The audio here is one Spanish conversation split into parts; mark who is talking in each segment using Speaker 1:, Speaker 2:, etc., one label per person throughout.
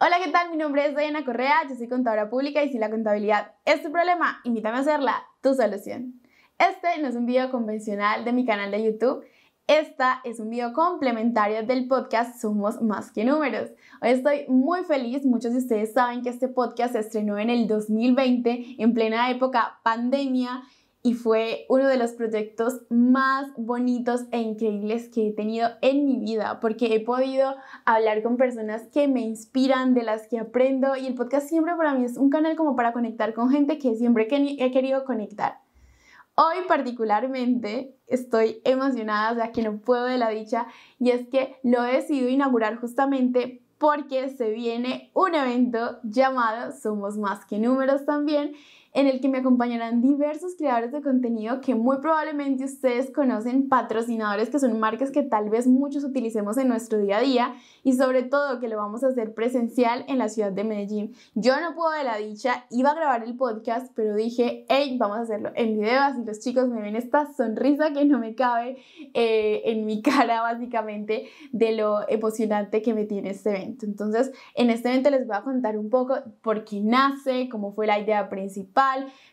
Speaker 1: Hola, ¿qué tal? Mi nombre es Diana Correa, yo soy contadora pública y si la contabilidad es tu problema, invítame a hacerla tu solución. Este no es un video convencional de mi canal de YouTube. Esta es un video complementario del podcast Somos Más que Números. Hoy estoy muy feliz, muchos de ustedes saben que este podcast se estrenó en el 2020, en plena época pandemia, y fue uno de los proyectos más bonitos e increíbles que he tenido en mi vida porque he podido hablar con personas que me inspiran, de las que aprendo y el podcast siempre para mí es un canal como para conectar con gente que siempre he querido conectar. Hoy particularmente estoy emocionada, o sea que no puedo de la dicha y es que lo he decidido inaugurar justamente porque se viene un evento llamado Somos Más que Números también en el que me acompañarán diversos creadores de contenido que muy probablemente ustedes conocen, patrocinadores que son marcas que tal vez muchos utilicemos en nuestro día a día y sobre todo que lo vamos a hacer presencial en la ciudad de Medellín. Yo no puedo de la dicha, iba a grabar el podcast, pero dije, hey, vamos a hacerlo en video, así los chicos me ven esta sonrisa que no me cabe eh, en mi cara básicamente de lo emocionante que me tiene este evento. Entonces, en este evento les voy a contar un poco por qué nace, cómo fue la idea principal,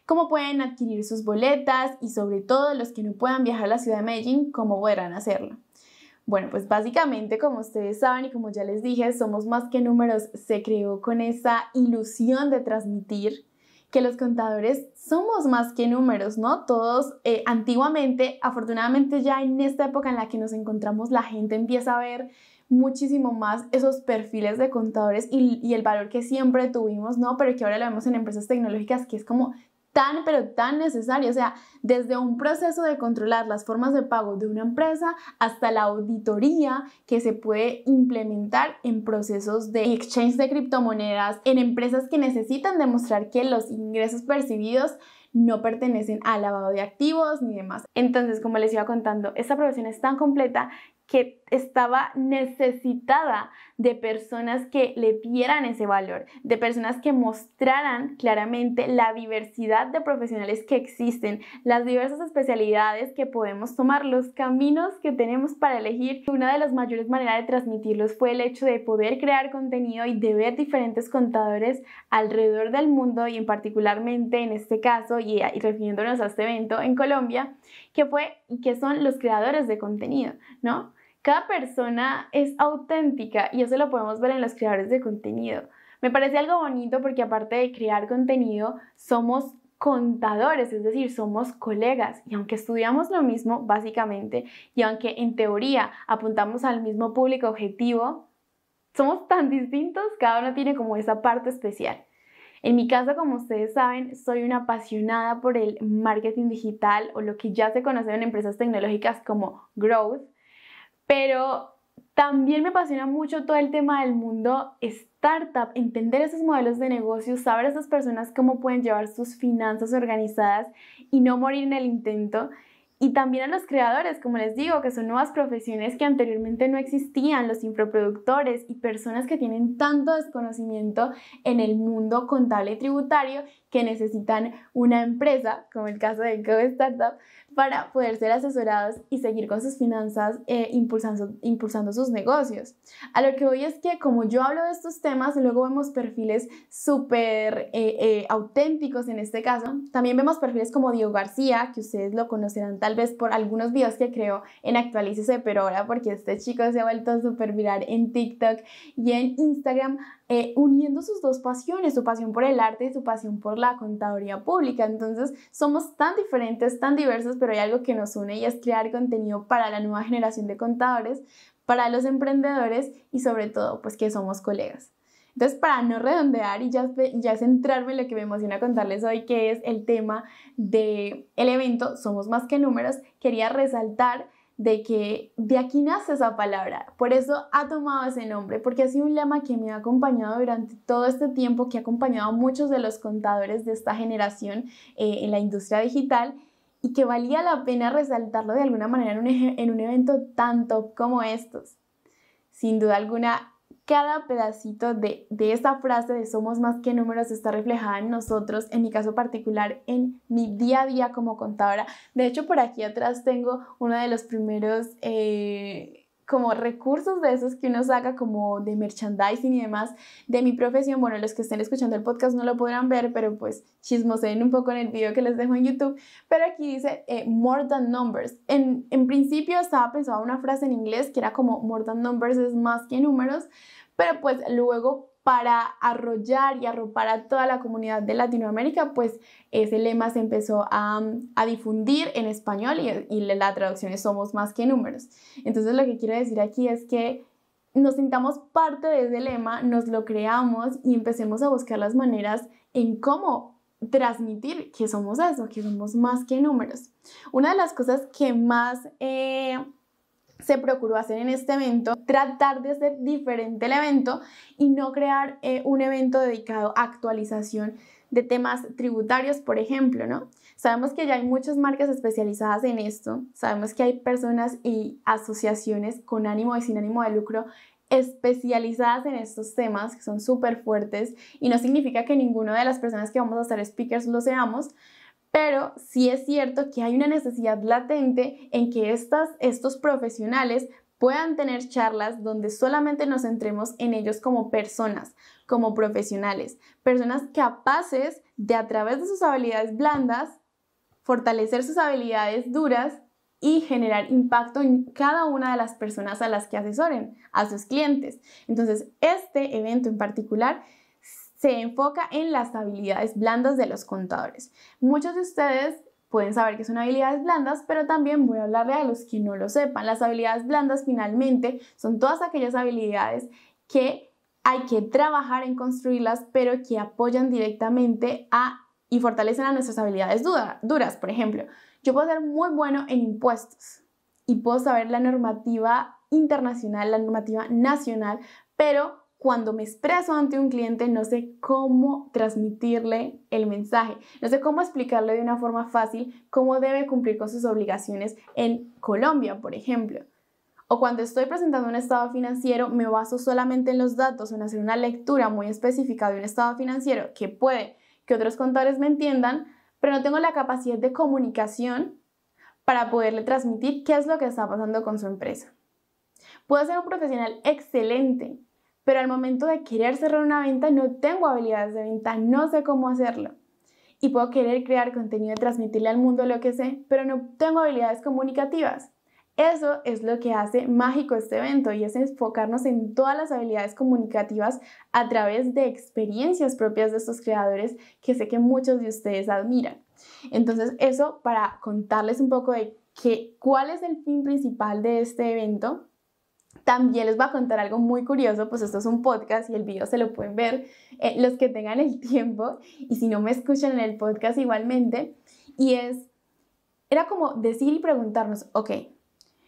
Speaker 1: cómo pueden adquirir sus boletas y sobre todo los que no puedan viajar a la ciudad de Medellín, cómo podrán hacerlo. Bueno, pues básicamente, como ustedes saben y como ya les dije, Somos Más que Números se creó con esa ilusión de transmitir que los contadores somos más que números, ¿no? Todos eh, antiguamente, afortunadamente ya en esta época en la que nos encontramos, la gente empieza a ver muchísimo más esos perfiles de contadores y, el valor que siempre tuvimos, ¿no? Pero que ahora lo vemos en empresas tecnológicas, que es como tan, pero tan necesario. O sea, desde un proceso de controlar las formas de pago de una empresa hasta la auditoría que se puede implementar en procesos de exchange de criptomonedas, en empresas que necesitan demostrar que los ingresos percibidos no pertenecen al lavado de activos ni demás. Entonces, como les iba contando, esta aprobación es tan completa que estaba necesitada de personas que le dieran ese valor, de personas que mostraran claramente la diversidad de profesionales que existen, las diversas especialidades que podemos tomar, los caminos que tenemos para elegir. Una de las mayores maneras de transmitirlos fue el hecho de poder crear contenido y de ver diferentes contadores alrededor del mundo y en particularmente en este caso y, refiriéndonos a este evento en Colombia, que fue que son los creadores de contenido, ¿no? cada persona es auténtica y eso lo podemos ver en los creadores de contenido. Me parece algo bonito porque aparte de crear contenido, somos contadores, es decir, somos colegas y aunque estudiamos lo mismo básicamente y aunque en teoría apuntamos al mismo público objetivo, somos tan distintos, cada uno tiene como esa parte especial. En mi caso, como ustedes saben, soy una apasionada por el marketing digital o lo que ya se conoce en empresas tecnológicas como growth pero también me apasiona mucho todo el tema del mundo startup, entender esos modelos de negocio, saber a esas personas cómo pueden llevar sus finanzas organizadas y no morir en el intento. Y también a los creadores, como les digo, que son nuevas profesiones que anteriormente no existían, los infoproductores y personas que tienen tanto desconocimiento en el mundo contable y tributario que necesitan una empresa, como el caso de Go Startup, para poder ser asesorados y seguir con sus finanzas eh, impulsando, impulsando sus negocios. A lo que voy es que como yo hablo de estos temas, luego vemos perfiles súper eh, eh, auténticos en este caso. También vemos perfiles como Diego García, que ustedes lo conocerán tal vez por algunos videos que creo en Actualícese, pero ahora porque este chico se ha vuelto súper viral en TikTok y en Instagram eh, uniendo sus dos pasiones, su pasión por el arte y su pasión por la contaduría pública. Entonces, somos tan diferentes, tan diversos, pero hay algo que nos une y es crear contenido para la nueva generación de contadores, para los emprendedores y sobre todo, pues que somos colegas. Entonces, para no redondear y ya, ya centrarme en lo que me emociona contarles hoy, que es el tema del el evento Somos más que números, quería resaltar de que de aquí nace esa palabra. Por eso ha tomado ese nombre, porque ha sido un lema que me ha acompañado durante todo este tiempo, que ha acompañado a muchos de los contadores de esta generación eh, en la industria digital y que valía la pena resaltarlo de alguna manera en un, en un evento tanto como estos. Sin duda alguna, cada pedacito de, de esta frase de somos más que números está reflejada en nosotros, en mi caso particular, en mi día a día como contadora. De hecho, por aquí atrás tengo uno de los primeros... Eh, como recursos de esos que uno saca como de merchandising y demás de mi profesión. Bueno, los que estén escuchando el podcast no lo podrán ver, pero pues chismoseen un poco en el video que les dejo en YouTube. Pero aquí dice eh, more than numbers. En, en principio estaba pensada una frase en inglés que era como more than numbers es más que números, pero pues luego para arrollar y arropar a toda la comunidad de Latinoamérica, pues ese lema se empezó a, difundir en español y, la traducción es somos más que números. Entonces lo que quiero decir aquí es que nos sintamos parte de ese lema, nos lo creamos y empecemos a buscar las maneras en cómo transmitir que somos eso, que somos más que números. Una de las cosas que más... Eh, se procuró hacer en este evento, tratar de hacer diferente el evento y no crear eh, un evento dedicado a actualización de temas tributarios, por ejemplo, ¿no? Sabemos que ya hay muchas marcas especializadas en esto, sabemos que hay personas y asociaciones con ánimo y sin ánimo de lucro especializadas en estos temas que son súper fuertes y no significa que ninguna de las personas que vamos a ser speakers lo seamos, pero sí es cierto que hay una necesidad latente en que estos profesionales puedan tener charlas donde solamente nos centremos en ellos como personas, como profesionales, personas capaces de a través de sus habilidades blandas, fortalecer sus habilidades duras y generar impacto en cada una de las personas a las que asesoren, a sus clientes. Entonces, este evento en particular se enfoca en las habilidades blandas de los contadores. Muchos de ustedes pueden saber que son habilidades blandas, pero también voy a hablarle a los que no lo sepan. Las habilidades blandas finalmente son todas aquellas habilidades que hay que trabajar en construirlas, pero que apoyan directamente a y fortalecen a nuestras habilidades duras. Por ejemplo, yo puedo ser muy bueno en impuestos y puedo saber la normativa internacional, la normativa nacional, pero cuando me expreso ante un cliente no sé cómo transmitirle el mensaje, no sé cómo explicarle de una forma fácil cómo debe cumplir con sus obligaciones en Colombia, por ejemplo. O cuando estoy presentando un estado financiero, me baso solamente en los datos, en hacer una lectura muy específica de un estado financiero que puede que otros contadores me entiendan, pero no tengo la capacidad de comunicación para poderle transmitir qué es lo que está pasando con su empresa. Puedo ser un profesional excelente, pero al momento de querer cerrar una venta no tengo habilidades de venta, no sé cómo hacerlo. Y puedo querer crear contenido y transmitirle al mundo lo que sé, pero no tengo habilidades comunicativas. Eso es lo que hace mágico este evento y es enfocarnos en todas las habilidades comunicativas a través de experiencias propias de estos creadores que sé que muchos de ustedes admiran. Entonces, eso para contarles un poco de que, cuál es el fin principal de este evento también les voy a contar algo muy curioso, pues esto es un podcast y el video se lo pueden ver eh, los que tengan el tiempo y si no me escuchan en el podcast igualmente. Y es, era como decir y preguntarnos, ok,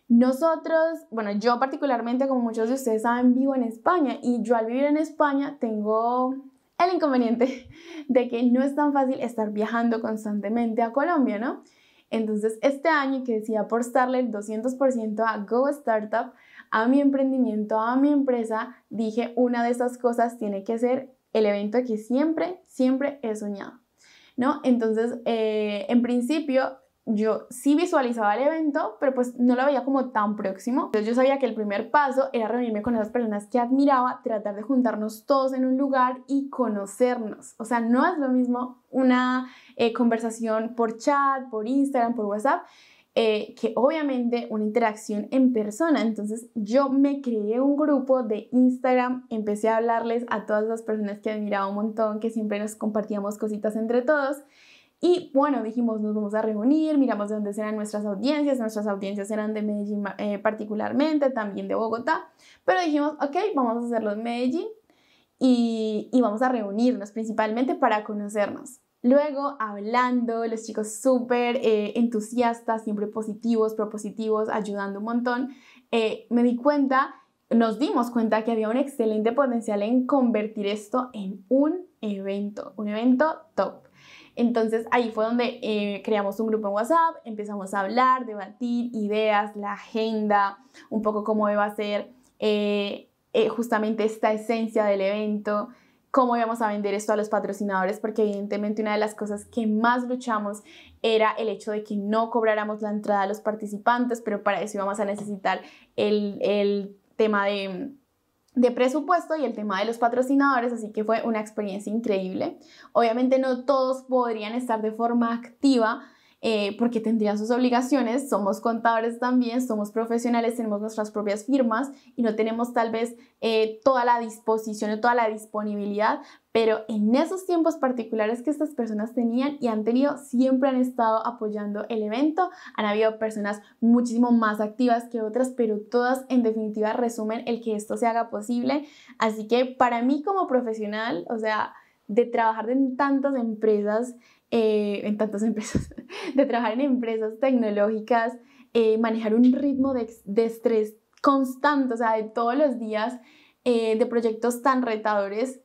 Speaker 1: nosotros, bueno, yo particularmente, como muchos de ustedes saben, vivo en España y yo al vivir en España tengo el inconveniente de que no es tan fácil estar viajando constantemente a Colombia, ¿no? Entonces, este año que decía apostarle el 200% a Go Startup, a mi emprendimiento, a mi empresa, dije, una de esas cosas tiene que ser el evento que siempre, siempre he soñado, ¿no? Entonces, eh, en principio, yo sí visualizaba el evento, pero pues no lo veía como tan próximo. Entonces yo sabía que el primer paso era reunirme con esas personas que admiraba, tratar de juntarnos todos en un lugar y conocernos. O sea, no es lo mismo una eh, conversación por chat, por Instagram, por WhatsApp, eh, que obviamente una interacción en persona. Entonces yo me creé un grupo de Instagram, empecé a hablarles a todas las personas que admiraba un montón, que siempre nos compartíamos cositas entre todos. Y bueno, dijimos, nos vamos a reunir, miramos de dónde serán nuestras audiencias, nuestras audiencias eran de Medellín eh, particularmente, también de Bogotá, pero dijimos, ok, vamos a hacerlo en Medellín y vamos a reunirnos principalmente para conocernos. Luego, hablando, los chicos súper eh, entusiastas, siempre positivos, propositivos, ayudando un montón, eh, me di cuenta, nos dimos cuenta que había un excelente potencial en convertir esto en un evento, un evento top. Entonces ahí fue donde eh, creamos un grupo en WhatsApp, empezamos a hablar, debatir ideas, la agenda, un poco cómo iba a ser justamente esta esencia del evento, cómo íbamos a vender esto a los patrocinadores, porque evidentemente una de las cosas que más luchamos era el hecho de que no cobráramos la entrada a los participantes, pero para eso íbamos a necesitar el, tema de, de presupuesto y el tema de los patrocinadores, así que fue una experiencia increíble. Obviamente no todos podrían estar de forma activa, eh, porque tendrían sus obligaciones, somos contadores también, somos profesionales, tenemos nuestras propias firmas y no tenemos tal vez eh, toda la disposición o toda la disponibilidad, pero en esos tiempos particulares que estas personas tenían y han tenido, siempre han estado apoyando el evento. Han habido personas muchísimo más activas que otras, pero todas en definitiva resumen el que esto se haga posible. Así que para mí como profesional, o sea, de trabajar en tantas empresas, eh, en tantas empresas, de trabajar en empresas tecnológicas, eh, manejar un ritmo de, estrés constante, o sea, de todos los días, eh, de proyectos tan retadores,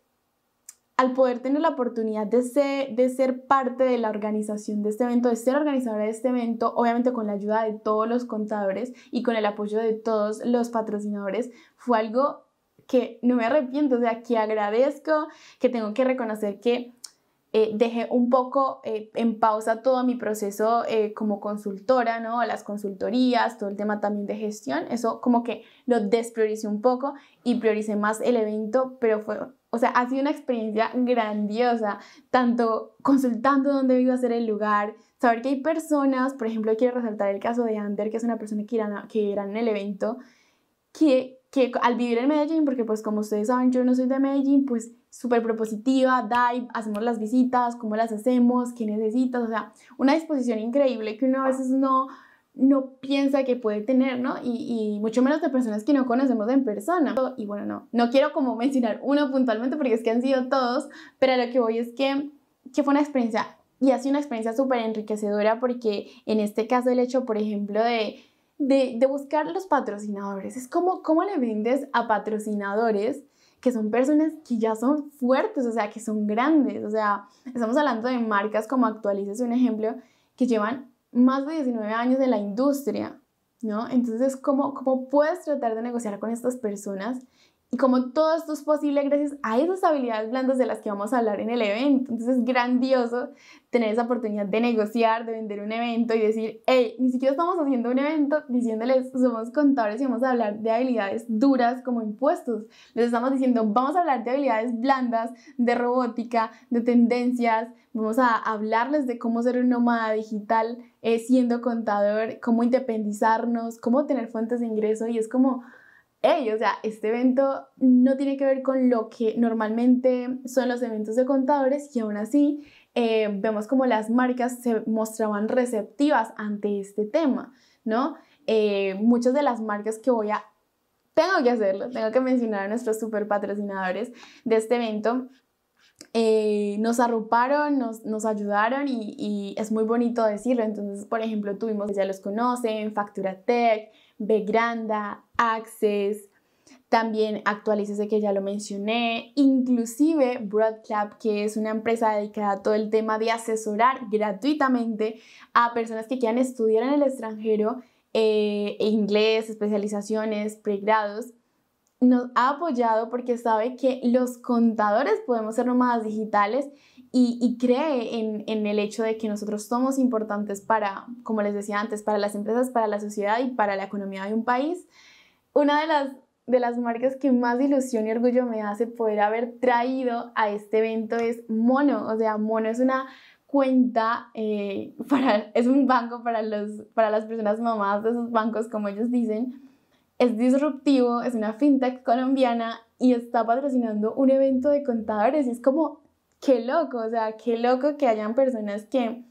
Speaker 1: al poder tener la oportunidad de ser, de ser parte de la organización de este evento, de ser organizadora de este evento, obviamente con la ayuda de todos los contadores y con el apoyo de todos los patrocinadores, fue algo que no me arrepiento, o sea, que agradezco, que tengo que reconocer que eh, dejé un poco eh, en pausa todo mi proceso eh, como consultora, ¿no? Las consultorías, todo el tema también de gestión, eso como que lo desprioricé un poco y prioricé más el evento, pero fue, o sea, ha sido una experiencia grandiosa, tanto consultando dónde iba a ser el lugar, saber que hay personas, por ejemplo, quiero resaltar el caso de Ander, que es una persona que, irá que era en el evento, que que al vivir en Medellín, porque pues como ustedes saben, yo no soy de Medellín, pues súper propositiva, dive, hacemos las visitas, cómo las hacemos, qué necesitas, o sea, una disposición increíble que uno a veces no, no piensa que puede tener, ¿no? Y, mucho menos de personas que no conocemos en persona. Y bueno, no, no quiero como mencionar uno puntualmente porque es que han sido todos, pero lo que voy es que, que fue una experiencia y ha sido una experiencia súper enriquecedora porque en este caso el hecho, por ejemplo, de de, buscar los patrocinadores. Es como cómo le vendes a patrocinadores que son personas que ya son fuertes, o sea, que son grandes. O sea, estamos hablando de marcas como Actualices, un ejemplo, que llevan más de 19 años en la industria, ¿no? Entonces, ¿cómo, cómo puedes tratar de negociar con estas personas y como todo esto es posible gracias a esas habilidades blandas de las que vamos a hablar en el evento. Entonces es grandioso tener esa oportunidad de negociar, de vender un evento y decir, hey, ni siquiera estamos haciendo un evento diciéndoles somos contadores y vamos a hablar de habilidades duras como impuestos. Les estamos diciendo, vamos a hablar de habilidades blandas, de robótica, de tendencias, vamos a hablarles de cómo ser un nómada digital eh, siendo contador, cómo independizarnos, cómo tener fuentes de ingreso y es como o sea, este evento no tiene que ver con lo que normalmente son los eventos de contadores y aún así eh, vemos como las marcas se mostraban receptivas ante este tema, ¿no? Eh, muchas de las marcas que voy a... Tengo que hacerlo, tengo que mencionar a nuestros super patrocinadores de este evento. Eh, nos arruparon, nos, ayudaron y, y, es muy bonito decirlo. Entonces, por ejemplo, tuvimos, ya los conocen, Factura Tech, Begranda, Access, también actualícese que ya lo mencioné, inclusive Broad que es una empresa dedicada a todo el tema de asesorar gratuitamente a personas que quieran estudiar en el extranjero eh, inglés, especializaciones, pregrados, nos ha apoyado porque sabe que los contadores podemos ser nómadas digitales y, cree en, en, el hecho de que nosotros somos importantes para, como les decía antes, para las empresas, para la sociedad y para la economía de un país. Una de las, de las marcas que más ilusión y orgullo me hace poder haber traído a este evento es Mono. O sea, Mono es una cuenta, eh, para, es un banco para, los, para las personas mamás de esos bancos, como ellos dicen. Es disruptivo, es una fintech colombiana y está patrocinando un evento de contadores. Y es como, qué loco, o sea, qué loco que hayan personas que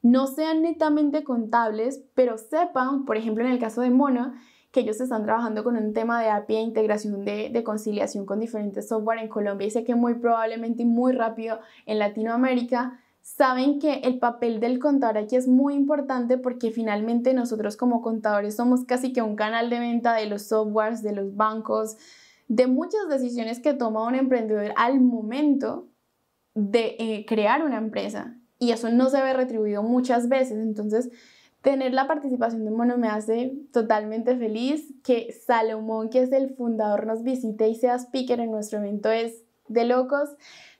Speaker 1: no sean netamente contables, pero sepan, por ejemplo, en el caso de Mono, que ellos están trabajando con un tema de API e, integración de, conciliación con diferentes software en Colombia y sé que muy probablemente y muy rápido en Latinoamérica. Saben que el papel del contador aquí es muy importante porque finalmente nosotros como contadores somos casi que un canal de venta de los softwares, de los bancos, de muchas decisiones que toma un emprendedor al momento de eh, crear una empresa. Y eso no se ve retribuido muchas veces. Entonces, Tener la participación de Mono me hace totalmente feliz. Que Salomón, que es el fundador, nos visite y sea speaker en nuestro evento es de locos.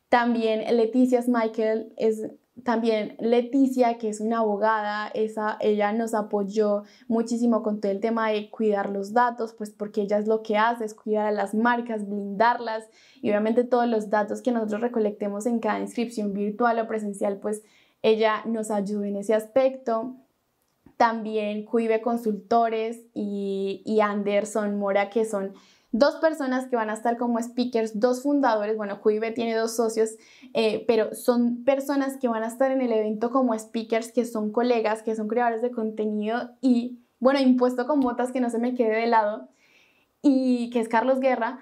Speaker 1: También Leticia Michael es también Leticia, que es una abogada, esa, ella nos apoyó muchísimo con todo el tema de cuidar los datos, pues porque ella es lo que hace, es cuidar a las marcas, blindarlas y obviamente todos los datos que nosotros recolectemos en cada inscripción virtual o presencial, pues ella nos ayuda en ese aspecto también Cuive Consultores y, Anderson Mora, que son dos personas que van a estar como speakers, dos fundadores, bueno, Cuive tiene dos socios, eh, pero son personas que van a estar en el evento como speakers, que son colegas, que son creadores de contenido y, bueno, impuesto con botas que no se me quede de lado, y que es Carlos Guerra.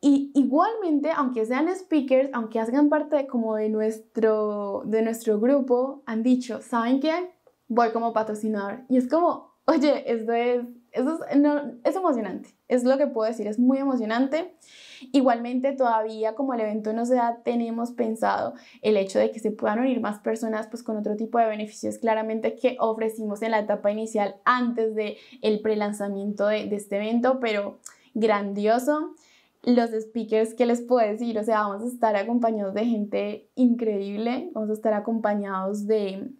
Speaker 1: Y igualmente, aunque sean speakers, aunque hagan parte como de nuestro, de nuestro grupo, han dicho, ¿saben qué? voy como patrocinador. Y es como, oye, esto es, es, no, es emocionante, es lo que puedo decir, es muy emocionante. Igualmente, todavía como el evento no se da, tenemos pensado el hecho de que se puedan unir más personas pues con otro tipo de beneficios claramente que ofrecimos en la etapa inicial antes del el prelanzamiento de, de este evento, pero grandioso los speakers que les puedo decir, o sea, vamos a estar acompañados de gente increíble, vamos a estar acompañados de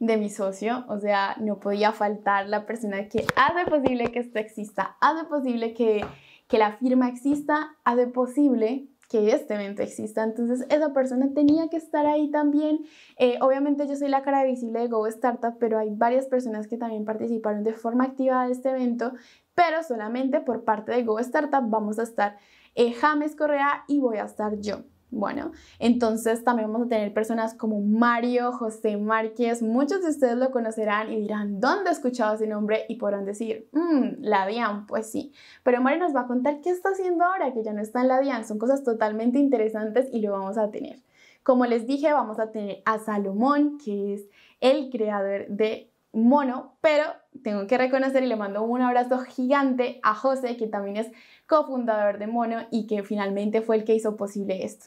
Speaker 1: de mi socio, o sea, no podía faltar la persona que hace posible que esto exista, hace posible que, que la firma exista, hace posible que este evento exista. Entonces, esa persona tenía que estar ahí también. Eh, obviamente, yo soy la cara visible de Go Startup, pero hay varias personas que también participaron de forma activa de este evento, pero solamente por parte de Go Startup vamos a estar eh, James Correa y voy a estar yo. Bueno, entonces también vamos a tener personas como Mario, José Márquez, muchos de ustedes lo conocerán y dirán, ¿dónde he escuchado ese nombre? Y podrán decir, mm, la DIAN, pues sí. Pero Mario nos va a contar qué está haciendo ahora, que ya no está en la DIAN, son cosas totalmente interesantes y lo vamos a tener. Como les dije, vamos a tener a Salomón, que es el creador de Mono, pero tengo que reconocer y le mando un abrazo gigante a José, que también es cofundador de Mono y que finalmente fue el que hizo posible esto.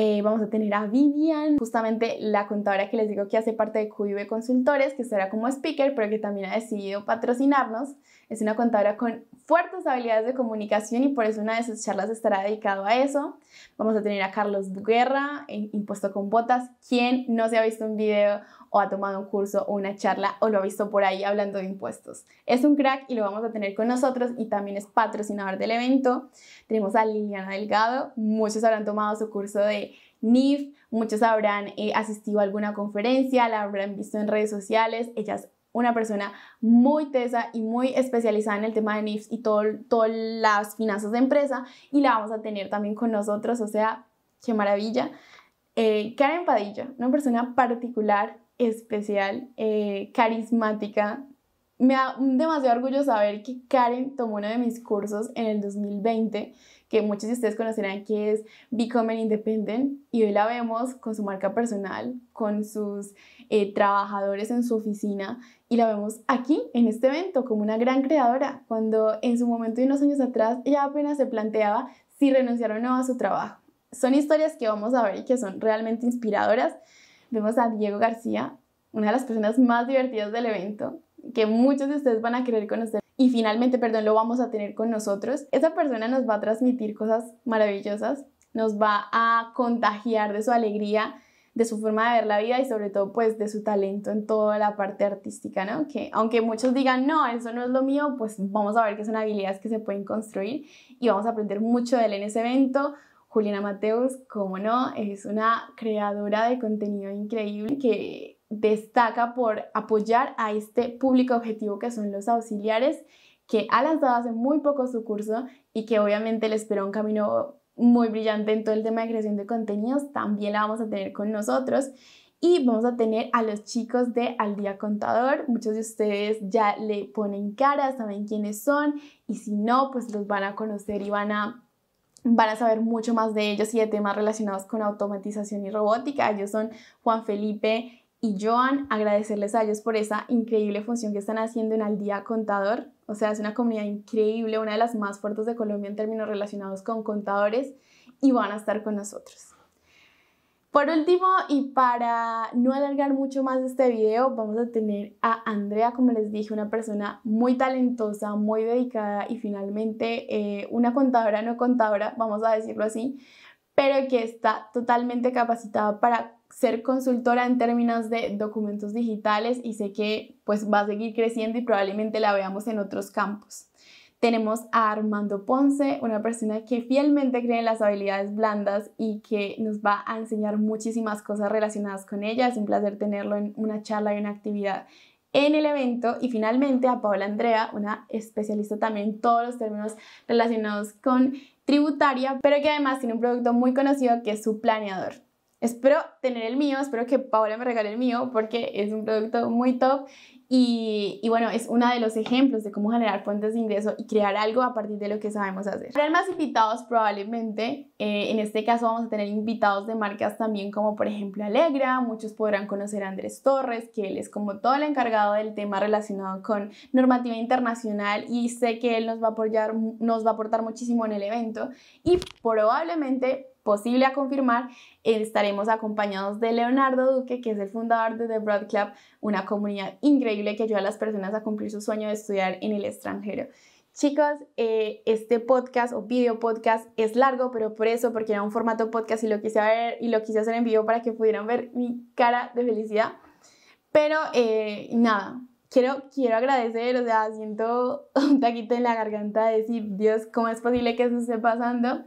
Speaker 1: Eh, vamos a tener a Vivian, justamente la contadora que les digo que hace parte de QIB Consultores, que será como speaker, pero que también ha decidido patrocinarnos. Es una contadora con fuertes habilidades de comunicación y por eso una de sus charlas estará dedicado a eso. Vamos a tener a Carlos Guerra, en eh, Impuesto con Botas, quien no se ha visto un video o ha tomado un curso o una charla o lo ha visto por ahí hablando de impuestos. Es un crack y lo vamos a tener con nosotros y también es patrocinador del evento. Tenemos a Liliana Delgado, muchos habrán tomado su curso de NIF, muchos habrán eh, asistido a alguna conferencia, la habrán visto en redes sociales, ella es una persona muy tesa y muy especializada en el tema de NIF... y todas las finanzas de empresa y la vamos a tener también con nosotros, o sea, qué maravilla. Eh, Karen Padilla, una persona particular especial, eh, carismática. Me da demasiado orgullo saber que Karen tomó uno de mis cursos en el 2020, que muchos de ustedes conocerán que es Become Independent, y hoy la vemos con su marca personal, con sus eh, trabajadores en su oficina, y la vemos aquí en este evento como una gran creadora, cuando en su momento y unos años atrás ella apenas se planteaba si renunciar o no a su trabajo. Son historias que vamos a ver y que son realmente inspiradoras vemos a Diego García, una de las personas más divertidas del evento, que muchos de ustedes van a querer conocer. Y finalmente, perdón, lo vamos a tener con nosotros. Esa persona nos va a transmitir cosas maravillosas, nos va a contagiar de su alegría, de su forma de ver la vida y sobre todo pues de su talento en toda la parte artística, ¿no? Que aunque muchos digan, no, eso no es lo mío, pues vamos a ver que son habilidades que se pueden construir y vamos a aprender mucho de él en ese evento, Juliana Mateus, como no, es una creadora de contenido increíble que destaca por apoyar a este público objetivo que son los auxiliares, que ha lanzado hace muy poco su curso y que obviamente le espera un camino muy brillante en todo el tema de creación de contenidos. También la vamos a tener con nosotros. Y vamos a tener a los chicos de Al Día Contador. Muchos de ustedes ya le ponen cara, saben quiénes son. Y si no, pues los van a conocer y van a van a saber mucho más de ellos y de temas relacionados con automatización y robótica. Ellos son Juan Felipe y Joan. Agradecerles a ellos por esa increíble función que están haciendo en Al Día Contador. O sea, es una comunidad increíble, una de las más fuertes de Colombia en términos relacionados con contadores y van a estar con nosotros. Por último, y para no alargar mucho más este video, vamos a tener a Andrea, como les dije, una persona muy talentosa, muy dedicada y finalmente eh, una contadora no contadora, vamos a decirlo así, pero que está totalmente capacitada para ser consultora en términos de documentos digitales y sé que pues va a seguir creciendo y probablemente la veamos en otros campos. Tenemos a Armando Ponce, una persona que fielmente cree en las habilidades blandas y que nos va a enseñar muchísimas cosas relacionadas con ella. Es un placer tenerlo en una charla y una actividad en el evento y finalmente a Paola Andrea, una especialista también en todos los términos relacionados con tributaria, pero que además tiene un producto muy conocido que es su planeador. Espero tener el mío, espero que Paola me regale el mío porque es un producto muy top y, bueno, es uno de los ejemplos de cómo generar fuentes de ingreso y crear algo a partir de lo que sabemos hacer. Habrán más invitados probablemente. Eh, en este caso vamos a tener invitados de marcas también como por ejemplo Alegra. Muchos podrán conocer a Andrés Torres, que él es como todo el encargado del tema relacionado con normativa internacional y sé que él nos va a apoyar, nos va a aportar muchísimo en el evento. Y probablemente posible a confirmar, eh, estaremos acompañados de Leonardo Duque, que es el fundador de The Broad Club, una comunidad increíble que ayuda a las personas a cumplir su sueño de estudiar en el extranjero. Chicos, eh, este podcast o video podcast es largo, pero por eso, porque era un formato podcast y lo quise ver y lo quise hacer en vivo para que pudieran ver mi cara de felicidad. Pero eh, nada, quiero, quiero agradecer, o sea, siento un taquito en la garganta de decir, Dios, ¿cómo es posible que esto esté pasando?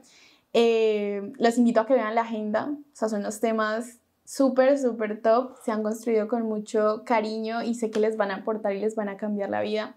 Speaker 1: Eh, los invito a que vean la agenda, o sea, son los temas súper, súper top, se han construido con mucho cariño y sé que les van a aportar y les van a cambiar la vida.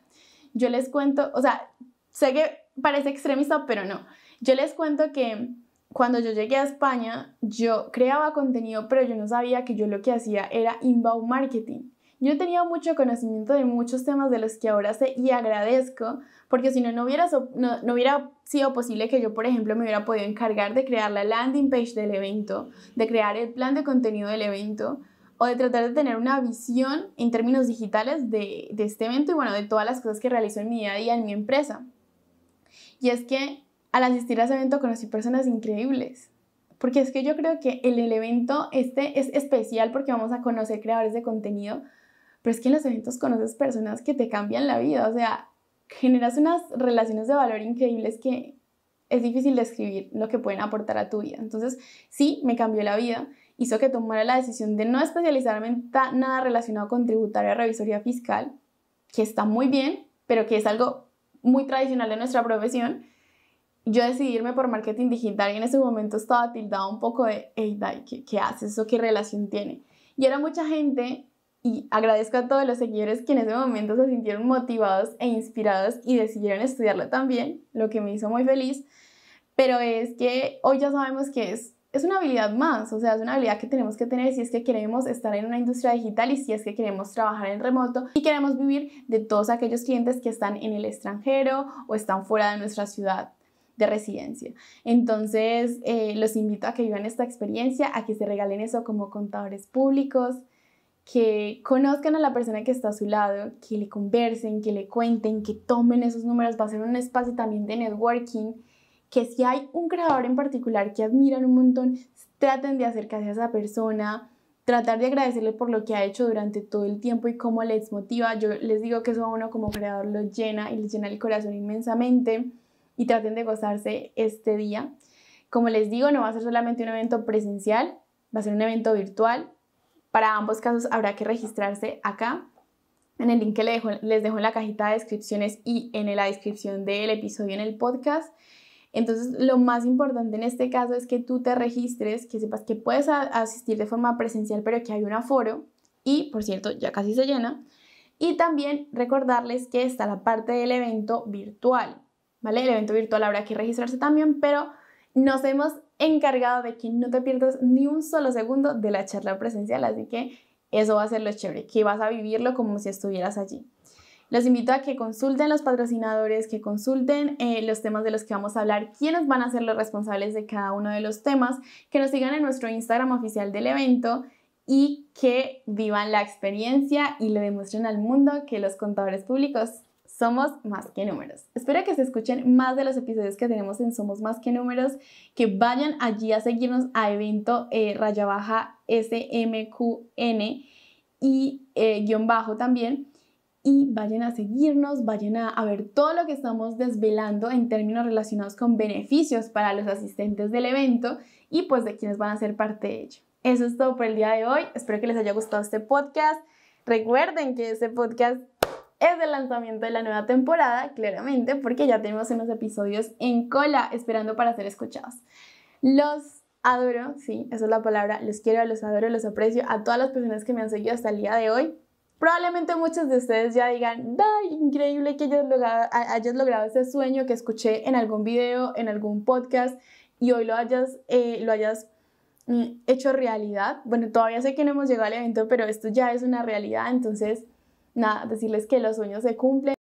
Speaker 1: Yo les cuento, o sea, sé que parece extremista, pero no. Yo les cuento que cuando yo llegué a España, yo creaba contenido, pero yo no sabía que yo lo que hacía era inbound marketing. Yo tenía mucho conocimiento de muchos temas de los que ahora sé y agradezco, porque si no, no hubiera, no, hubiera sido posible que yo, por ejemplo, me hubiera podido encargar de crear la landing page del evento, de crear el plan de contenido del evento, o de tratar de tener una visión en términos digitales de, de, este evento y bueno, de todas las cosas que realizo en mi día a día en mi empresa. Y es que al asistir a ese evento conocí personas increíbles, porque es que yo creo que el, el evento este es especial porque vamos a conocer creadores de contenido pero es que en los eventos conoces personas que te cambian la vida, o sea, generas unas relaciones de valor increíbles que es difícil describir lo que pueden aportar a tu vida. Entonces, sí, me cambió la vida, hizo que tomara la decisión de no especializarme en nada relacionado con tributaria revisoría fiscal, que está muy bien, pero que es algo muy tradicional de nuestra profesión. Yo decidirme por marketing digital y en ese momento estaba tildada un poco de, hey, Dai, ¿qué, ¿qué haces? ¿O qué relación tiene? Y era mucha gente y agradezco a todos los seguidores que en ese momento se sintieron motivados e inspirados y decidieron estudiarlo también, lo que me hizo muy feliz. Pero es que hoy ya sabemos que es, es una habilidad más, o sea, es una habilidad que tenemos que tener si es que queremos estar en una industria digital y si es que queremos trabajar en remoto y queremos vivir de todos aquellos clientes que están en el extranjero o están fuera de nuestra ciudad de residencia. Entonces, eh, los invito a que vivan esta experiencia, a que se regalen eso como contadores públicos, que conozcan a la persona que está a su lado, que le conversen, que le cuenten, que tomen esos números, va a ser un espacio también de networking, que si hay un creador en particular que admiran un montón, traten de acercarse a esa persona, tratar de agradecerle por lo que ha hecho durante todo el tiempo y cómo les motiva. Yo les digo que eso a uno como creador lo llena y les llena el corazón inmensamente y traten de gozarse este día. Como les digo, no va a ser solamente un evento presencial, va a ser un evento virtual, para ambos casos habrá que registrarse acá. En el link que les dejo, en la cajita de descripciones y en la descripción del episodio en el podcast. Entonces, lo más importante en este caso es que tú te registres, que sepas que puedes asistir de forma presencial, pero que hay un aforo. Y, por cierto, ya casi se llena. Y también recordarles que está la parte del evento virtual, ¿vale? El evento virtual habrá que registrarse también, pero nos vemos encargado de que no te pierdas ni un solo segundo de la charla presencial, así que eso va a ser lo chévere, que vas a vivirlo como si estuvieras allí. Los invito a que consulten los patrocinadores, que consulten eh, los temas de los que vamos a hablar, quiénes van a ser los responsables de cada uno de los temas, que nos sigan en nuestro Instagram oficial del evento y que vivan la experiencia y le demuestren al mundo que los contadores públicos somos más que números. Espero que se escuchen más de los episodios que tenemos en Somos más que números, que vayan allí a seguirnos a evento eh, raya baja SMQN y eh, guión bajo también. Y vayan a seguirnos, vayan a, a ver todo lo que estamos desvelando en términos relacionados con beneficios para los asistentes del evento y pues de quienes van a ser parte de ello. Eso es todo por el día de hoy. Espero que les haya gustado este podcast. Recuerden que este podcast es el lanzamiento de la nueva temporada, claramente, porque ya tenemos unos episodios en cola esperando para ser escuchados. Los adoro, sí, esa es la palabra, los quiero, los adoro, los aprecio a todas las personas que me han seguido hasta el día de hoy. Probablemente muchos de ustedes ya digan, ¡ay, increíble que hayas logrado, hayas logrado ese sueño que escuché en algún video, en algún podcast y hoy lo hayas, eh, lo hayas mm, hecho realidad! Bueno, todavía sé que no hemos llegado al evento, pero esto ya es una realidad, entonces nada, decirles que los sueños se cumplen